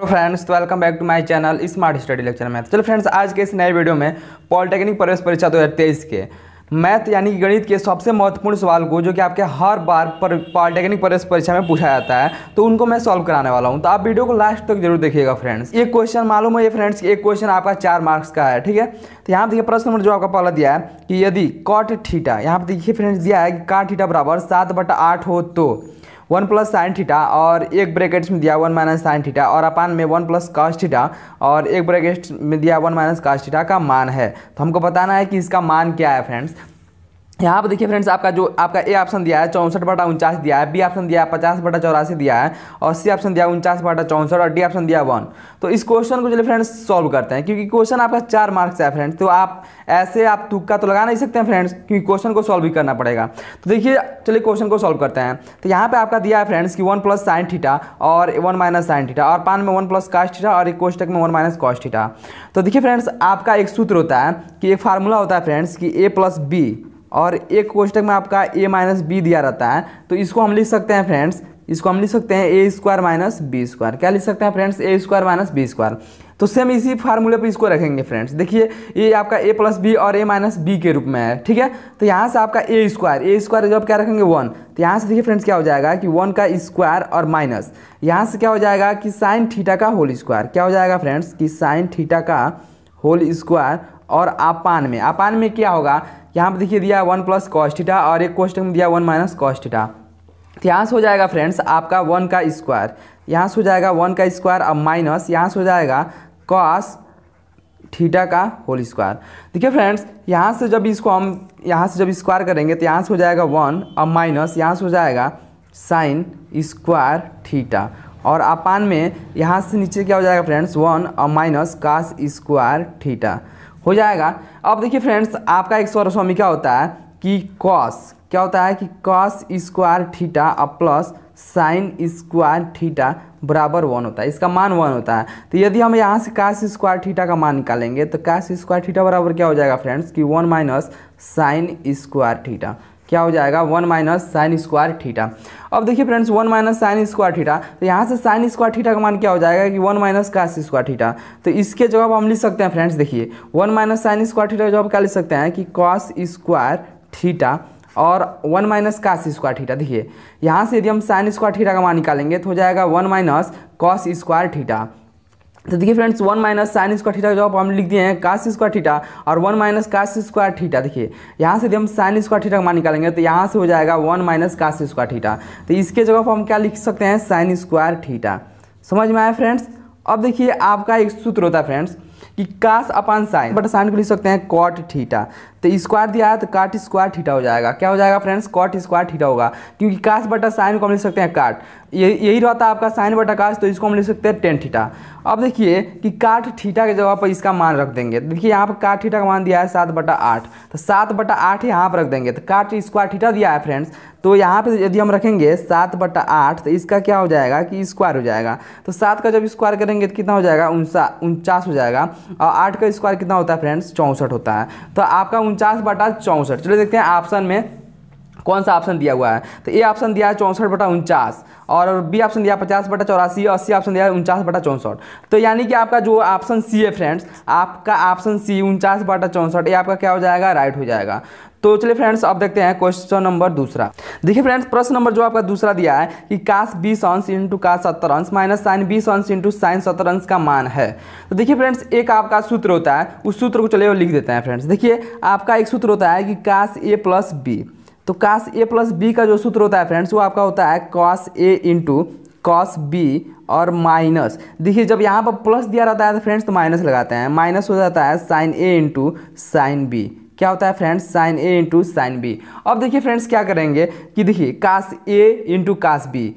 hello friends welcome back to my channel smart study lecture math चलो friends आज के इस नए वीडियो में पॉलिटेक्निक प्रवेश परीक्षा 2023 के मैथ यानी कि गणित के सबसे महत्वपूर्ण सवाल को जो कि आपके हर बार पर पॉलिटेक्निक प्रवेश परीक्षा में पूछा जाता है तो उनको मैं सॉल्व कराने वाला हूँ तो आप वीडियो को लास्ट तक जरूर देखिएगा फ्रेंड्स एक क्वेश्चन मालूम है ये फ्रेंड्स एक क्वेश्चन आपका चार मार्क्स का है ठीक है तो यहाँ पर देखिए प्रश्न नंबर जो आपका पहला दिया है कि यदि कॉट ठीटा यहाँ पर देखिए फ्रेंड्स दिया है कि काट ठीटा बराबर सात बटा आठ हो तो वन प्लस साइन थीटा और एक ब्रैकेट्स में दिया वन माइनस साइन थीटा और अपान में वन प्लस कास्टिटा थीटा और एक ब्रैकेट्स में दिया वन माइनस कास्टिटा थीटा का मान है तो हमको बताना है कि इसका मान क्या है फ्रेंड्स यहाँ पर देखिए फ्रेंड्स आपका जो आपका ए ऑप्शन दिया है चौंसठ बटा उनचास दिया है बी ऑप्शन दिया है पचास बटा चौरासी दिया है और सी ऑप्शन दिया है उनचास बटा चौंसठ और डी ऑप्शन दिया वन तो इस क्वेश्चन को चलिए फ्रेंड्स सॉल्व करते हैं क्योंकि क्वेश्चन आपका चार मार्क्स है फ्रेंड्स तो आप ऐसे आप तुक्का तो लगा नहीं सकते हैं फ्रेंड्स क्योंकि क्वेश्चन को सॉल्व भी करना पड़ेगा तो देखिए चलिए क्वेश्चन को सॉल्व करते हैं तो यहाँ पर आपका दिया है फ्रेंड्स कि वन प्लस साइन थीटा और वन माइनस साइन थीटा और पान में वन प्लस कास्ट थीटा और एक कोष्टक में वन माइनस कॉस्ट थीटा तो देखिए फ्रेंड्स आपका एक सूत्र होता है कि एक फार्मूला होता है फ्रेंड्स कि ए प्लस बी और एक कोष्टक में आपका ए माइनस बी दिया रहता है तो इसको हम लिख सकते हैं फ्रेंड्स इसको हम लिख सकते हैं A square minus B square क्या लिख सकते हैं friends A square minus B square तो सेम इसी फार्मूले पर इसको रखेंगे फ्रेंड्स देखिए ये आपका ए प्लस बी और ए माइनस बी के रूप में है ठीक है तो यहाँ से आपका ए स्क्वायर ए स्क्वायर जब क्या रखेंगे वन तो यहाँ से देखिए फ्रेंड्स क्या हो जाएगा कि वन का स्क्वायर और माइनस यहाँ से क्या हो जाएगा कि साइन थीटा का होल स्क्वायर क्या हो जाएगा फ्रेंड्स कि साइन थीटा का होल स्क्वायर और अपान में अपान में क्या होगा यहाँ पर देखिए दिया वन प्लस कॉस्टिटा और एक क्वेश्चन में दिया वन माइनस कॉस्टिटा तो यहाँ से हो जाएगा फ्रेंड्स आपका वन का स्क्वायर यहाँ से हो जाएगा वन का स्क्वायर अब माइनस यहाँ से हो जाएगा कॉस थीटा का होल स्क्वायर देखिए फ्रेंड्स यहाँ से जब इसको हम यहाँ से जब स्क्वायर करेंगे तो यहाँ से हो जाएगा वन और माइनस यहाँ से हो जाएगा साइन स्क्वायर थीटा और अपान में यहाँ से नीचे क्या हो जाएगा फ्रेंड्स वन और माइनस कास स्क्वायर थीटा हो जाएगा अब देखिए फ्रेंड्स आपका एक स्वरस्वामी क्या होता है कि कॉस क्या होता है कि कॉस स्क्वायर थीटा और प्लस साइन स्क्वायर थीटा बराबर वन होता है इसका मान वन होता है तो यदि हम यहाँ से कास स्क्वायर थीटा का मान निकालेंगे तो कास स्क्वायर थीटा बराबर क्या हो जाएगा फ्रेंड्स कि one minus sine square theta क्या हो जाएगा one minus sine square theta अब देखिए friends one minus sine square theta तो यहाँ से साइन स्क्वायर ठीठा का मान क्या हो जाएगा कि one minus cos square theta तो इसके जवाब हम लिख सकते हैं फ्रेंड्स देखिए one minus sine square theta का जवाब क्या लिख सकते हैं कि कॉस स्क्वायर ठीठा और one minus cos square theta देखिए यहाँ से यदि हम साइन स्क्वायर ठीठा का मान निकालेंगे तो हो जाएगा one minus cos square theta तो देखिए friends one minus sine square theta जो हम लिख दिए हैं काश स्क्वायर थीटा और one minus cos square theta देखिए यहाँ से यदि हम साइन स्क्वायर थीटा मान निकालेंगे तो यहाँ से हो जाएगा one minus cos square theta तो इसके जगह पर हम क्या लिख सकते हैं साइन स्क्वायर थीटा समझ में आया फ्रेंड्स अब देखिए आपका एक सूत्र होता है फ्रेंड्स कि काश अपान साइन बट साइन को लिख सकते हैं कॉट थीटा तो स्क्वायर दिया है तो काट स्क्वायर थीटा हो जाएगा क्या हो जाएगा फ्रेंड्स कॉट स्क्वायर थीटा होगा क्योंकि काश बटा साइन को हम लिख सकते हैं काट यही यही रहता है आपका साइन बटा काश तो इसको हम लिख सकते हैं टेन थीटा अब देखिए कि काट थीटा के जगह पर इसका मान रख देंगे देखिए यहाँ पर काट थीटा का मान दिया है सात बटा आठ तो सात बटा आठ यहाँ पर रख देंगे तो काट स्क्वायर थीटा दिया है फ्रेंड्स तो यहाँ पे यदि हम रखेंगे सात बटा आठ तो इसका क्या हो जाएगा कि स्क्वायर हो जाएगा तो सात का जब स्क्वायर करेंगे तो कितना हो जाएगा उनसा उनचास हो जाएगा और आठ का स्क्वायर कितना होता है फ्रेंड्स चौंसठ होता है तो आपका उनचास बटा चौंसठ चलिए देखते हैं ऑप्शन में कौन सा ऑप्शन दिया हुआ है तो ए ऑप्शन दिया है चौंसठ बटा उनचास और बी ऑप्शन दिया पचास बटा चौरासी और सी ऑप्शन दिया है उनचास बटा चौंसठ तो यानी कि आपका जो ऑप्शन सी है फ्रेंड्स आपका ऑप्शन सी उनचास बटा चौंसठ ये आपका क्या हो जाएगा राइट हो जाएगा तो चलिए फ्रेंड्स अब देखते हैं क्वेश्चन नंबर दूसरा देखिए फ्रेंड्स प्रश्न नंबर जो आपका दूसरा दिया है कि काश बीस अंश इंटू काश सत्तर अंश माइनस साइन बीस अंश इंटू साइन सत्तर अंश का मान है तो देखिए फ्रेंड्स एक आपका सूत्र होता है उस सूत्र को चलिए लिख देते हैं फ्रेंड्स देखिए आपका एक सूत्र होता है कि काश ए प्लस बी तो कास ए प्लस बी का जो सूत्र होता है फ्रेंड्स वो आपका होता है cos A into cos B और माइनस देखिए जब यहाँ पर प्लस दिया रहता है तो फ्रेंड्स तो माइनस लगाते हैं माइनस हो जाता है sine A into sine B क्या होता है friends sine A into sine B अब देखिए फ्रेंड्स क्या करेंगे कि देखिए cos A into cos B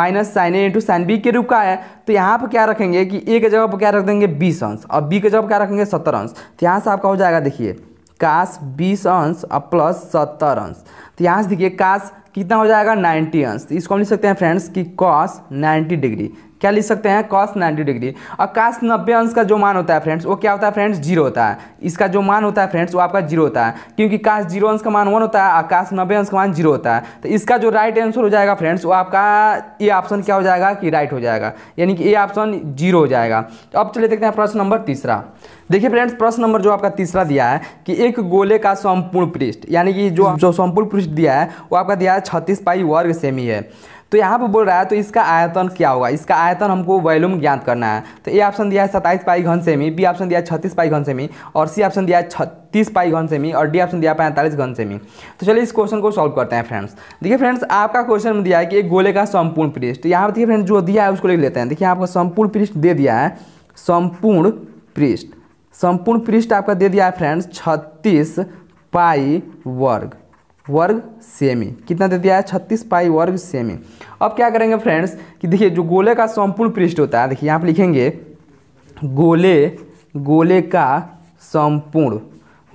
minus sine A into sine B के रूप का है तो यहाँ पर क्या रखेंगे कि ए के जगह पर क्या रख देंगे बीस अंश और बी के जगह पर क्या रखेंगे सत्तर अंश तो यहाँ से आपका हो जाएगा देखिए काश बीस अंश और प्लस सत्तर अंश तो यहाँ से देखिए काश कितना हो जाएगा 90 अंश तो इसको हम लिख सकते हैं फ्रेंड्स कि कॉस 90 डिग्री क्या लिख सकते हैं कॉस 90 डिग्री और कास 90 अंश का जो मान होता है फ्रेंड्स वो क्या होता है फ्रेंड्स जीरो होता है इसका जो मान होता है फ्रेंड्स वो आपका जीरो होता है क्योंकि कास जीरो अंश का मान वन होता है और कास नब्बे अंश का मान जीरो होता है तो इसका जो राइट आंसर हो जाएगा फ्रेंड्स वो आपका ये ऑप्शन क्या हो जाएगा कि राइट हो जाएगा यानी कि ये ऑप्शन जीरो हो जाएगा तो अब चले देखते हैं प्रश्न नंबर तीसरा देखिए फ्रेंड्स प्रश्न नंबर जो आपका तीसरा दिया है कि एक गोले का संपूर्ण पृष्ठ यानी कि जो जो संपूर्ण पृष्ठ दिया है वो आपका दिया है छत्तीस पाई वर्ग सेमी है तो यहाँ पर बोल रहा है तो इसका आयतन क्या होगा इसका आयतन हमको वॉल्यूम ज्ञात करना है तो ए ऑप्शन दिया है सत्ताईस पाई घन सेमी बी ऑप्शन दिया है छत्तीस पाई घन सेमी और सी ऑप्शन दिया है छत्तीस पाई घन सेमी और डी ऑप्शन दिया है पैंतालीस घन सेमी तो चलिए इस क्वेश्चन को सॉल्व करते हैं फ्रेंड्स देखिए फ्रेंड्स आपका क्वेश्चन में दिया है कि एक गोले का संपूर्ण पृष्ठ यहाँ पर देखिए फ्रेंड जो दिया है उसको लिख लेते हैं देखिए आपका संपूर्ण पृष्ठ दे दिया है संपूर्ण पृष्ठ संपूर्ण पृष्ठ आपका दे दिया है फ्रेंड्स छत्तीस पाई वर्ग वर्ग सेमी कितना दे दिया है छत्तीस पाई वर्ग सेमी अब क्या करेंगे फ्रेंड्स कि देखिए जो गोले का संपूर्ण पृष्ठ होता है देखिए यहाँ पर लिखेंगे गोले गोले का संपूर्ण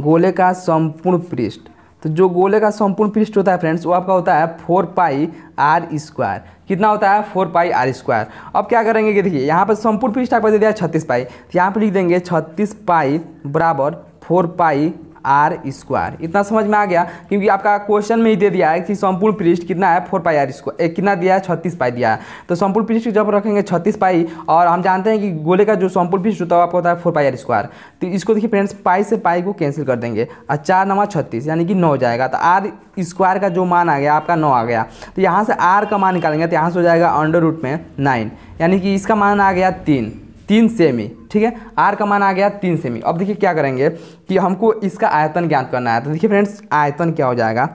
गोले का संपूर्ण पृष्ठ तो जो गोले का संपूर्ण पृष्ठ होता है फ्रेंड्स वो आपका होता है फोर पाई आर स्क्वायर कितना होता है फोर पाई आर स्क्वायर अब क्या करेंगे कि देखिए यहाँ पर संपूर्ण पृष्ठ आपको दे दिया है छत्तीस पाई तो यहाँ पर लिख देंगे छत्तीस पाई बराबर फोर पाई आर स्क्वायर इतना समझ में आ गया क्योंकि आपका क्वेश्चन में ही दे दिया है कि संपूर्ण पृष्ठ कितना है फोर पाई आर स्क्वायर कितना दिया है छत्तीस पाई दिया है तो संपूर्ण पृष्ठ जब रखेंगे छत्तीस पाई और हम जानते हैं कि गोले का जो संपूर्ण पृष्ठ होता है आपको होता है फोर पाई आर स्क्वायर तो इसको देखिए फ्रेंड्स पाई से पाई को कैंसिल कर देंगे और चार नवा छत्तीस यानी कि नौ हो जाएगा तो आर स्क्वायर का जो मान आ गया आपका नौ आ गया तो यहाँ से आर का मान निकालेंगे तो यहाँ से हो जाएगा अंडर रूट में नाइन यानी कि इसका मान आ गया तीन तीन सेमी ठीक है आर का मान आ गया तीन सेमी अब देखिए क्या करेंगे कि हमको इसका आयतन ज्ञात करना है तो देखिए फ्रेंड्स आयतन क्या हो जाएगा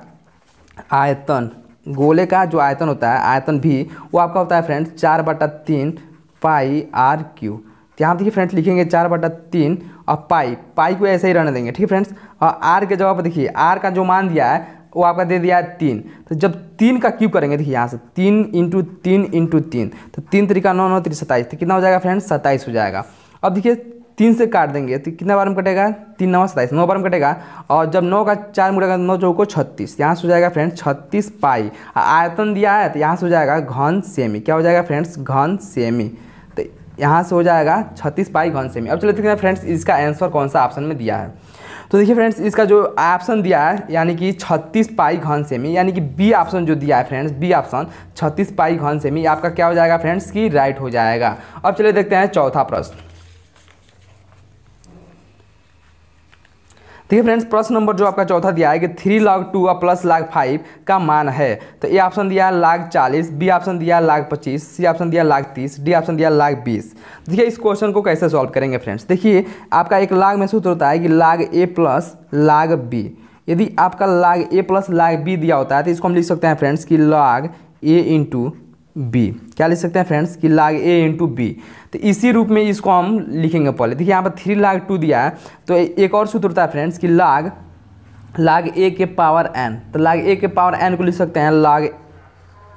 आयतन गोले का जो आयतन होता है आयतन भी वो आपका होता है फ्रेंड्स चार बटा तीन पाई आर क्यू तो यहाँ देखिए फ्रेंड्स लिखेंगे चार बटा तीन और पाई पाई को ऐसे ही रहने देंगे ठीक है फ्रेंड्स और आर के जवाब देखिए आर का जो मान दिया है वो आपका दे दिया है तीन तो जब तीन का क्यूब करेंगे देखिए यहाँ से तीन इंटू तीन इंटू तीन तो तीन तरीका नौ नौ तीन सत्ताईस तो कितना हो जाएगा फ्रेंड्स सत्ताईस हो जाएगा अब देखिए तीन से काट देंगे तो कितना बार में कटेगा तीन नौ सताईस नौ बार में कटेगा और जब नौ का चार मुड़ेगा नौ जो को छत्तीस यहाँ से हो जाएगा फ्रेंड्स छत्तीस पाई आयतन दिया है तो यहाँ से हो जाएगा घन सेमी क्या हो जाएगा फ्रेंड्स घन सेमी तो यहाँ से हो जाएगा छत्तीस पाई घन सेमी अब चलो देखते हैं फ्रेंड्स इसका आंसर कौन सा ऑप्शन में दिया है तो देखिए फ्रेंड्स इसका जो ऑप्शन दिया है यानी कि 36 पाई घन सेमी यानी कि बी ऑप्शन जो दिया है फ्रेंड्स बी ऑप्शन 36 पाई घन सेमी आपका क्या हो जाएगा फ्रेंड्स की राइट हो जाएगा अब चलिए देखते हैं चौथा प्रश्न देखिए फ्रेंड्स प्रश्न नंबर जो आपका चौथा दिया है कि थ्री लाख टू और प्लस लाख फाइव का मान है तो ए ऑप्शन दिया है लाख चालीस बी ऑप्शन दिया है लाख पच्चीस सी ऑप्शन दिया लाख तीस डी ऑप्शन दिया लाख बीस देखिए इस क्वेश्चन को कैसे सॉल्व करेंगे फ्रेंड्स देखिए आपका एक लाख में सूत्र होता है कि log A plus log B यदि आपका log A plus log B दिया होता है तो इसको हम लिख सकते हैं फ्रेंड्स कि लाख ए इंटू बी क्या लिख सकते हैं फ्रेंड्स कि लाग ए इंटू बी तो इसी रूप में इसको हम लिखेंगे पहले देखिए यहाँ पर थ्री लाग टू दिया है तो एक और सूत्र होता है फ्रेंड्स कि लाग लाग ए के पावर एन तो लाग ए के पावर एन को लिख सकते हैं लाग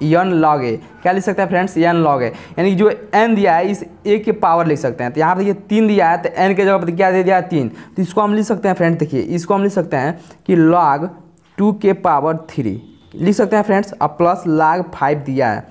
एन लॉग ए क्या लिख सकते हैं फ्रेंड्स एन लॉग ए यानी जो एन दिया है इस ए के पावर लिख सकते हैं तो यहाँ पर देखिए तीन दिया है तो एन के जगह पर क्या दे दिया है तीन तो इसको हम लिख सकते हैं फ्रेंड्स देखिए इसको हम लिख सकते हैं कि लॉग टू के पावर थ्री लिख सकते हैं फ्रेंड्स और प्लस लाग फाइव दिया है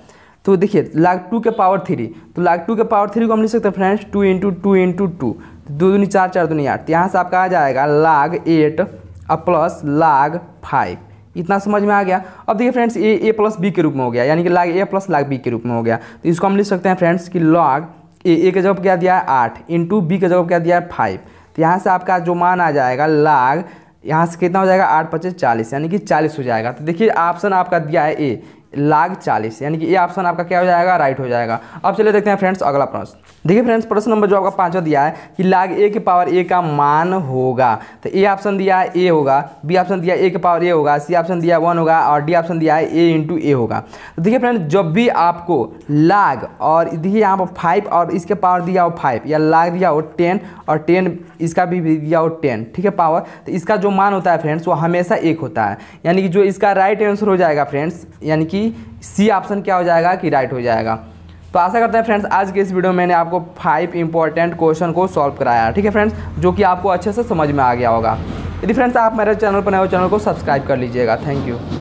तो देखिए लाग टू के पावर थ्री तो लाग टू के पावर थ्री को हम लिख सकते हैं friends two into two into two दो दूनी चार चार दूनी आठ यहाँ से आपका आ जाएगा लाग एट और प्लस लाग फाइव इतना समझ में आ गया अब देखिए friends A A plus B के रूप में हो गया यानी कि लाग ए प्लस लाग बी के रूप में हो गया तो इसको हम लिख सकते हैं फ्रेंड्स कि लॉग ए ए के जगह क्या दिया है आठ इंटू बी के जगह क्या दिया है फाइव तो यहाँ से आपका जो मान आ जाएगा लाग यहाँ से कितना हो जाएगा आठ पच्चीस चालीस यानी कि चालीस हो जाएगा तो देखिए ऑप्शन आपका दिया है ए लाख चालीस यानी कि ये ऑप्शन आपका क्या हो जाएगा राइट हो जाएगा अब चलिए देखते हैं फ्रेंड्स अगला प्रश्न देखिए फ्रेंड्स प्रश्न नंबर जो आपका पांचवा दिया है कि लाग ए के पावर ए का मान होगा तो ए ऑप्शन दिया है ए होगा बी ऑप्शन दिया ए के पावर ए होगा सी ऑप्शन दिया वन होगा और डी ऑप्शन दिया है ए इंटू ए होगा तो देखिए फ्रेंड्स जब भी आपको लाग और देखिए यहाँ पर फाइव और इसके पावर दिया हो फाइव या लाग दिया हो टेन और टेन इसका भी दिया हो टेन ठीक है पावर तो इसका जो मान होता है फ्रेंड्स वो हमेशा एक होता है यानी कि जो इसका राइट आंसर हो जाएगा फ्रेंड्स यानी कि सी ऑप्शन क्या हो जाएगा कि राइट हो जाएगा तो आशा करते हैं फ्रेंड्स आज के इस वीडियो में मैंने आपको फाइव इंपॉर्टेंट क्वेश्चन को सॉल्व कराया ठीक है फ्रेंड्स जो कि आपको अच्छे से समझ में आ गया होगा यदि फ्रेंड्स आप मेरे चैनल पर नए हो चैनल को सब्सक्राइब कर लीजिएगा थैंक यू